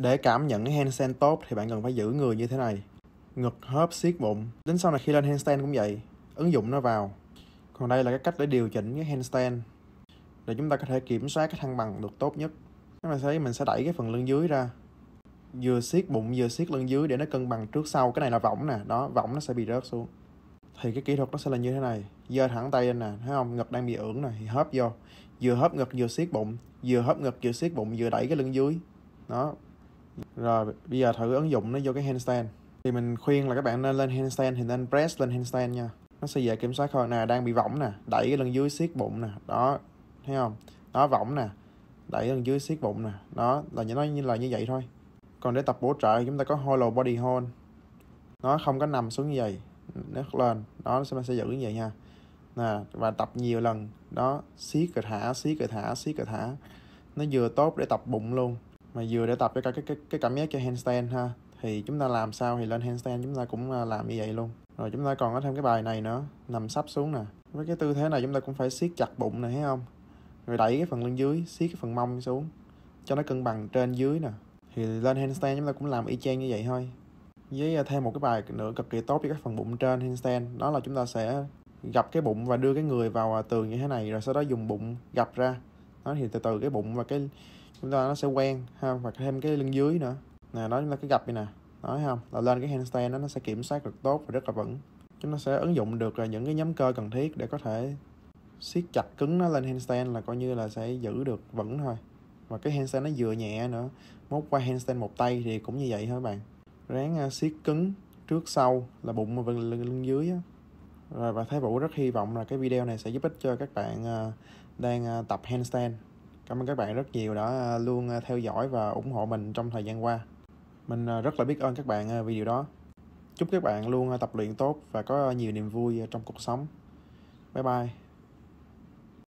Để cảm nhận cái handstand tốt thì bạn cần phải giữ người như thế này. Ngực hớp siết bụng. Đến sau này khi lên handstand cũng vậy. Ứng dụng nó vào. Còn đây là cái cách để điều chỉnh cái handstand. Để chúng ta có thể kiểm soát cái thăng bằng được tốt nhất. Các bạn thấy mình sẽ đẩy cái phần lưng dưới ra. Vừa siết bụng vừa siết lưng dưới để nó cân bằng trước sau. Cái này là võng nè. Đó, võng nó sẽ bị rớt xuống. Thì cái kỹ thuật nó sẽ là như thế này. Giơ thẳng tay lên nè. Thấy không? Ngực đang bị ưỡn nè. Thì hớp vô. Vừa hớp ngực vừa siết bụng. Vừa hớp ngực vừa siết bụng vừa đẩy cái lưng dưới. Đó, rồi bây giờ thử ứng dụng nó vô cái handstand thì mình khuyên là các bạn nên lên handstand thì nên press lên handstand nha nó sẽ dễ kiểm soát hơn nè đang bị võng nè đẩy cái lưng dưới siết bụng nè đó thấy không đó võng nè đẩy lưng dưới siết bụng nè đó là nó như là như vậy thôi còn để tập bổ trợ chúng ta có hollow body hold nó không có nằm xuống như vậy nó lên đó nó sẽ, sẽ giữ như vậy nha nè và tập nhiều lần đó siết rồi thả siết rồi thả siết rồi thả nó vừa tốt để tập bụng luôn mà vừa để tập cho cả cái cái cái cảm giác cho handstand ha thì chúng ta làm sao thì lên handstand chúng ta cũng à, làm như vậy luôn rồi chúng ta còn có thêm cái bài này nữa nằm sắp xuống nè với cái tư thế này chúng ta cũng phải siết chặt bụng nè thấy không rồi đẩy cái phần lưng dưới siết cái phần mông xuống cho nó cân bằng trên dưới nè thì lên handstand chúng ta cũng làm y chang như vậy thôi với à, thêm một cái bài nữa cực kỳ tốt cho các phần bụng trên handstand đó là chúng ta sẽ gặp cái bụng và đưa cái người vào à, tường như thế này rồi sau đó dùng bụng gặp ra đó thì từ từ cái bụng và cái chúng ta nó sẽ quen ha và thêm cái lưng dưới nữa nè đó chúng ta cái gặp vậy nè nói không là lên cái handstand đó nó sẽ kiểm soát được tốt và rất là vững chúng ta sẽ ứng dụng được là những cái nhóm cơ cần thiết để có thể siết chặt cứng nó lên handstand là coi như là sẽ giữ được vững thôi và cái handstand nó vừa nhẹ nữa mốt qua handstand một tay thì cũng như vậy thôi bạn ráng à, siết cứng trước sau là bụng và lưng, lưng dưới á rồi và Thái Vũ rất hy vọng là cái video này sẽ giúp ích cho các bạn à, đang à, tập handstand Cảm ơn các bạn rất nhiều đã à, luôn à, theo dõi và ủng hộ mình trong thời gian qua. Mình à, rất là biết ơn các bạn vì điều đó. Chúc các bạn luôn tập luyện tốt và có nhiều niềm vui trong cuộc sống. Bye bye.